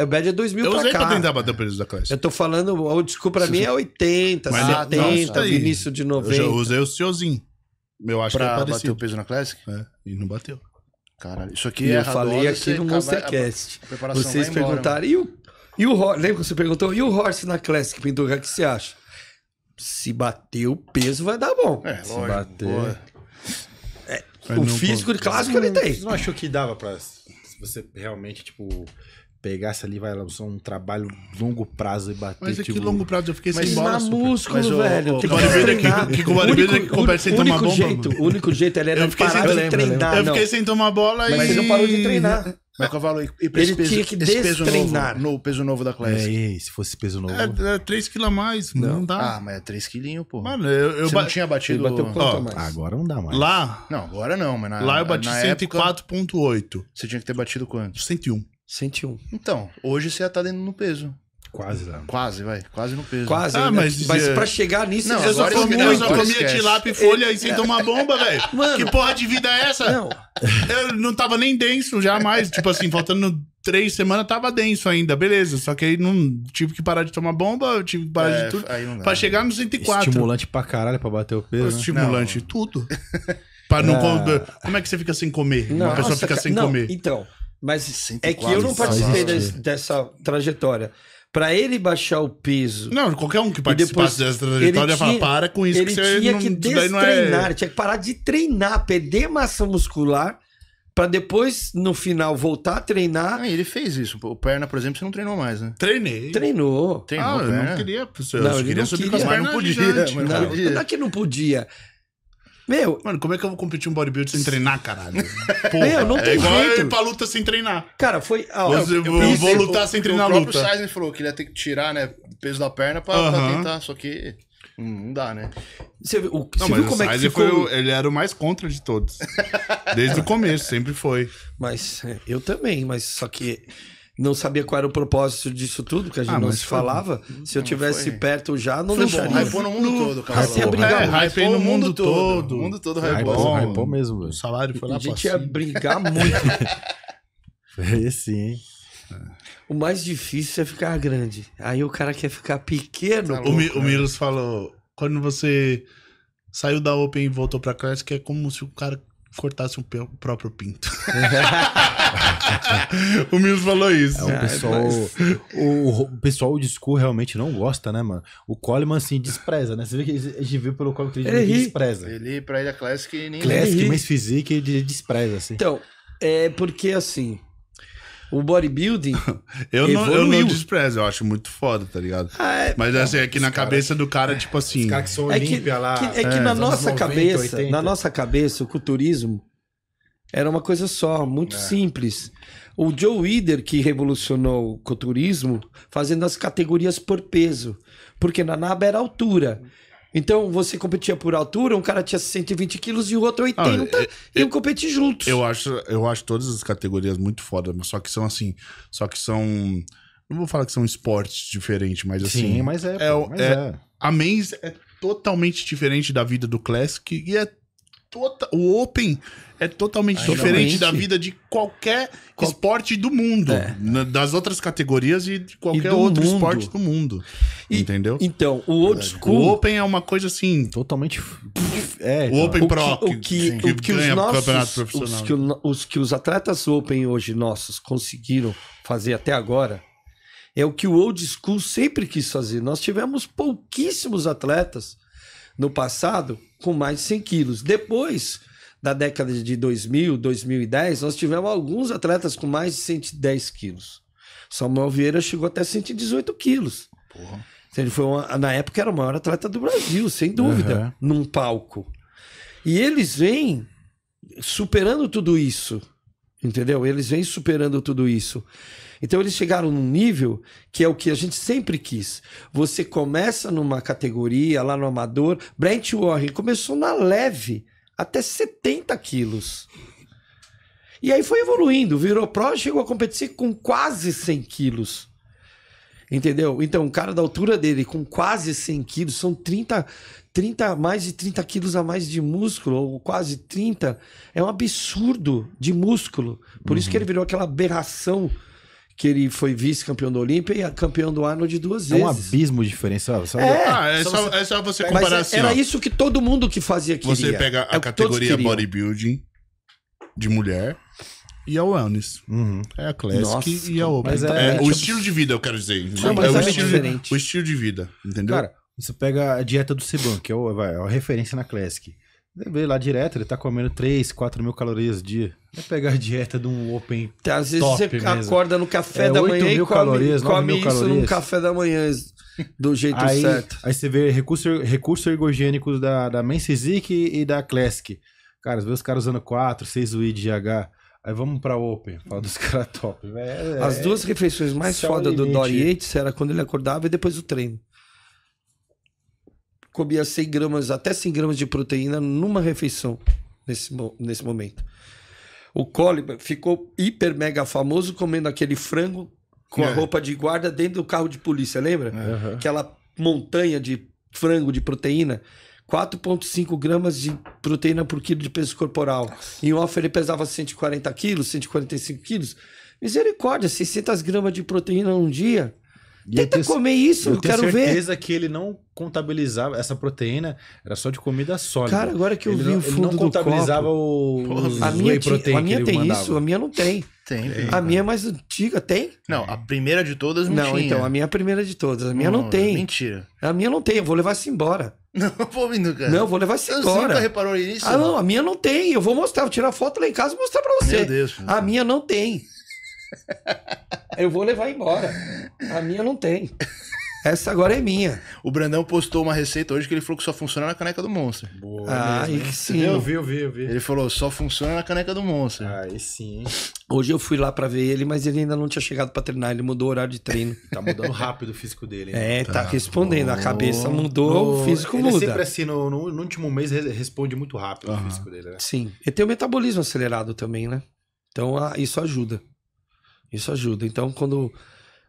O Bad é 2000 eu pra cá. Eu usei pra tentar bater o preço da Classic. Eu tô falando, o desculpa pra mim é 80, Mas, 70, nossa, início de 90. Eu já usei o senhorzinho. Eu acho pra que é parecido. bater o peso na Classic? É, e não bateu. Caralho, isso aqui e é Eu falei aqui no Monstercast. Vocês embora, perguntaram, e o, e o Horse? Lembra que você perguntou? E o Horse na Classic, Pinduca, o que você acha? Se bater o peso, vai dar bom. É, Se lógico, bater. É, o físico de clássico ele tem. Você não achou que dava pra. Se você realmente, tipo pegasse ali, vai lá, um trabalho longo prazo e bater. Mas é tipo... que longo prazo eu fiquei mas sem bola. Músculo, mas velho. Que o bodybuilder é que conversa sem tomar bomba. Jeito, o único jeito ele era eu não parar de treinar. Eu fiquei sem tomar bola mas e. Mas ele não parou de treinar. Mas eu falo, e pra ele esse peso, que esse peso novo, no peso novo da classe. É, e se fosse peso novo. É, é 3 quilos a mais, não. não. dá. Ah, mas é 3 quilinhos, pô. Mano, eu, eu ba... não tinha batido. Ele bateu quanto oh, Agora não dá mais. Lá? Não, agora não, mas na, Lá eu bati 104,8. Você tinha que ter batido quanto? 101. 101. Então, hoje você já tá dentro no peso. Quase lá. Né? Quase, vai. Quase no peso. Quase. Ah, né? mas, mas é- pra chegar nisso, não, eu só eu só comia tilápia e folha e sem tomar bomba, velho. Que porra de vida é essa? Não. Eu não tava nem denso jamais. tipo assim, faltando três semanas tava denso ainda, beleza. Só que aí não tive que parar de tomar bomba, tive que parar é, de tudo. Pra né? chegar no 104. Estimulante pra caralho pra bater o peso. Estimulante, não. tudo. pra não. É... Como é que você fica sem comer? Nossa, Uma pessoa fica sem não, comer. Então. Mas é que eu não participei dessa trajetória. Para ele baixar o peso. Não, qualquer um que participasse dessa trajetória tinha, para com isso ele que você tinha não, que é destreinar, é... tinha que parar de treinar, perder massa muscular para depois, no final, voltar a treinar. Ah, ele fez isso. O perna, por exemplo, você não treinou mais, né? Treinei. Treinou. Treinou. Ah, eu não é. queria. Eu não, queria subir queria. com as pernas, não podia. Mas não, não podia. Não é que não podia. Meu. Mano, como é que eu vou competir um bodybuilder sem treinar, caralho? Porra, meu, não é tem é igual jeito. Eu ir pra luta sem treinar. Cara, foi. Ah, eu, eu, eu, eu vou lutar o, sem treinar a luta. O próprio Sizen falou que ele ia ter que tirar, né? Peso da perna pra, uh -huh. pra tentar, só que. Não dá, né? Você, o, não, você viu como é que ficou... foi o, Ele era o mais contra de todos. Desde o começo, sempre foi. Mas é, eu também, mas só que não sabia qual era o propósito disso tudo, que a gente ah, não se foi... falava. Se eu tivesse foi... perto já, não foi deixaria. Hypou no mundo todo, cara. Você ia brigar. É, no mundo, todo. todo. O mundo todo hypou. Hypou mesmo, velho. O salário foi lá A gente ia brigar muito. foi esse, hein? O mais difícil é ficar grande. Aí o cara quer ficar pequeno. Tá louco, o, o né? Miros falou: quando você saiu da Open e voltou pra Classic, é como se o cara cortasse o próprio pinto. o Mills falou isso. É, o, ah, é pessoal, o, o pessoal de school realmente não gosta, né, mano? O Coleman, assim, despreza, né? Você vê que a gente viu pelo Coleman que ele, ele despreza. Ele, pra ele, é Classic nem... Classic, mas Physique, ele despreza, assim. Então, é porque, assim, o bodybuilding. eu, não, eu, não, desprezo, eu acho muito foda, tá ligado? Ah, é, Mas assim, aqui que na cara, cabeça do cara, tipo assim. Os caras que são é Olímpia é lá. Que, é que é, na nossa 90, cabeça, 80. na nossa cabeça, o culturismo era uma coisa só, muito é. simples. O Joe Weider que revolucionou o culturismo fazendo as categorias por peso. Porque na naba era altura. Então você competia por altura, um cara tinha 120 quilos e o outro 80 ah, é, e é, iam competir juntos. Eu acho, eu acho todas as categorias muito foda, mas só que são assim, só que são. Não vou falar que são esportes diferentes, mas assim. Sim, mas é. é, pô, mas é, é. A Maze é totalmente diferente da vida do Classic e é total. O Open é totalmente Aí, ah, diferente realmente. da vida de qualquer Qual... esporte do mundo. É. Na, das outras categorias e de qualquer e outro mundo. esporte do mundo. E, entendeu? Então, o old é, school. O Open é uma coisa assim. Totalmente. É, o Open o Pro que, que, o que, o que, os nossos, Os que, os que os atletas Open hoje nossos conseguiram fazer até agora é o que o old school sempre quis fazer. Nós tivemos pouquíssimos atletas no passado com mais de 100 quilos. Depois da década de 2000, 2010, nós tivemos alguns atletas com mais de 110 quilos. Samuel Vieira chegou até 118 quilos. Porra. Ele foi uma, na época era o maior atleta do Brasil, sem dúvida, uhum. num palco. E eles vêm superando tudo isso. Entendeu? Eles vêm superando tudo isso. Então eles chegaram num nível que é o que a gente sempre quis. Você começa numa categoria, lá no amador. Brent Warren começou na leve, até 70 quilos. E aí foi evoluindo, virou pró, chegou a competir com quase 100 quilos. Entendeu? Então, um cara da altura dele, com quase 100 quilos, são 30, 30, mais de 30 quilos a mais de músculo, ou quase 30. É um absurdo de músculo. Por uhum. isso que ele uhum. virou aquela aberração que ele foi vice-campeão da Olímpia e campeão do Arnold duas vezes. É um abismo de diferença. Só... É, ah, é, só só, você... é, só, você comparar Mas é, assim. Era ó. isso que todo mundo que fazia queria. Você pega a é categoria bodybuilding de mulher e a é wellness. Uhum. É a classic Nossa, e a é open. Mas é, é, é o tipo estilo de vida, eu quero dizer. Não, mas é, é o, estilo, diferente. o estilo de vida, entendeu? Cara, você pega a dieta do Seban, que é, a referência na classic. Você vê lá direto, ele tá comendo 3, 4 mil calorias dia. Vai pegar a dieta de um open então, Às vezes você mesmo. acorda no café é, da manhã mil e come, calorias, come isso calorias. no café da manhã do jeito aí, certo. Aí você vê recursos recurso ergogênicos da, da Mensizik e da Classic. Cara, às vezes os caras usando 4, 6 UI de H. Aí vamos pra Open, falar dos caras top. É, As duas refeições mais foda do Dory Yates era quando ele acordava e depois o treino. Comia 100 gramas, até 100 gramas de proteína numa refeição, nesse, nesse momento. O Coleman ficou hiper mega famoso comendo aquele frango com é. a roupa de guarda dentro do carro de polícia, lembra? Uhum. Aquela montanha de frango de proteína. 4,5 gramas de proteína por quilo de peso corporal. Nossa. Em off ele pesava 140 quilos, 145 quilos. Misericórdia, 600 gramas de proteína num dia. E Tenta tenho, comer isso, eu, quero ver. Eu tenho certeza que ele não contabilizava essa proteína, era só de comida sólida. Cara, agora que eu ele vi não, o fundo ele não contabilizava o, a minha, a minha tem isso, a minha não tem. Tem. a minha é mais antiga, tem? Não, a primeira de todas não, não tinha. Não, então, a minha é a primeira de todas. A minha não, não tem. Mentira. A minha não tem, eu vou levar se embora. Não, vou vir nunca. Não, vou levar você embora. Você nunca reparou nisso? Ah, não, a minha não tem. Eu vou mostrar, vou tirar foto lá em casa e mostrar pra você. Meu Deus. Meu Deus. A minha não tem. Eu vou levar embora. A minha não tem. Essa agora é minha. O Brandão postou uma receita hoje que ele falou que só funciona na caneca do Monster. Boa, ah, mesmo, sim. Eu vi, eu vi, eu vi. Ele falou, só funciona na caneca do Monster. Aí sim. Hoje eu fui lá para ver ele, mas ele ainda não tinha chegado para treinar. Ele mudou o horário de treino. tá mudando rápido o físico dele. Hein? É, tá, tá respondendo. A cabeça mudou, no... o físico ele muda. Ele sempre assim, no, no, último mês, responde muito rápido o físico dele, né? Sim. Ele tem o metabolismo acelerado também, né? Então, a, isso ajuda. Isso ajuda. Então, quando,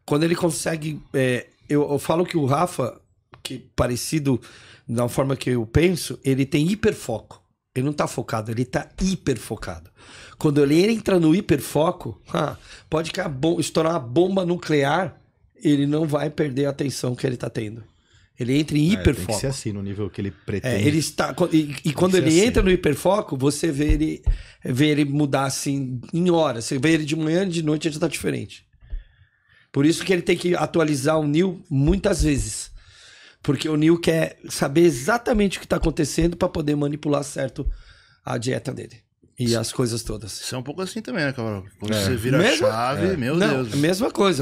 quando ele consegue... É, eu, eu, falo que o Rafa, que parecido da forma que eu penso, ele tem hiperfoco. Ele não tá focado, ele tá hiperfocado. Quando ele entra no hiperfoco, ah, pode estourar uma bomba nuclear, ele não vai perder a atenção que ele tá tendo. Ele entra em hiperfoco. É, tem que ser assim no nível que ele é, pretende. É, ele está e, e quando ele assim. entra no hiperfoco, você vê ele vê ele mudar assim em horas. Você vê ele de manhã, de noite ele já tá diferente. Por isso que ele tem que atualizar o Nil muitas vezes. Porque o Neil quer saber exatamente o que está acontecendo para poder manipular certo a dieta dele. E as coisas todas. Isso é um pouco assim também, né, Carol? Quando é. você vira Mesmo? a chave, é. meu Não, Deus. Mesma coisa.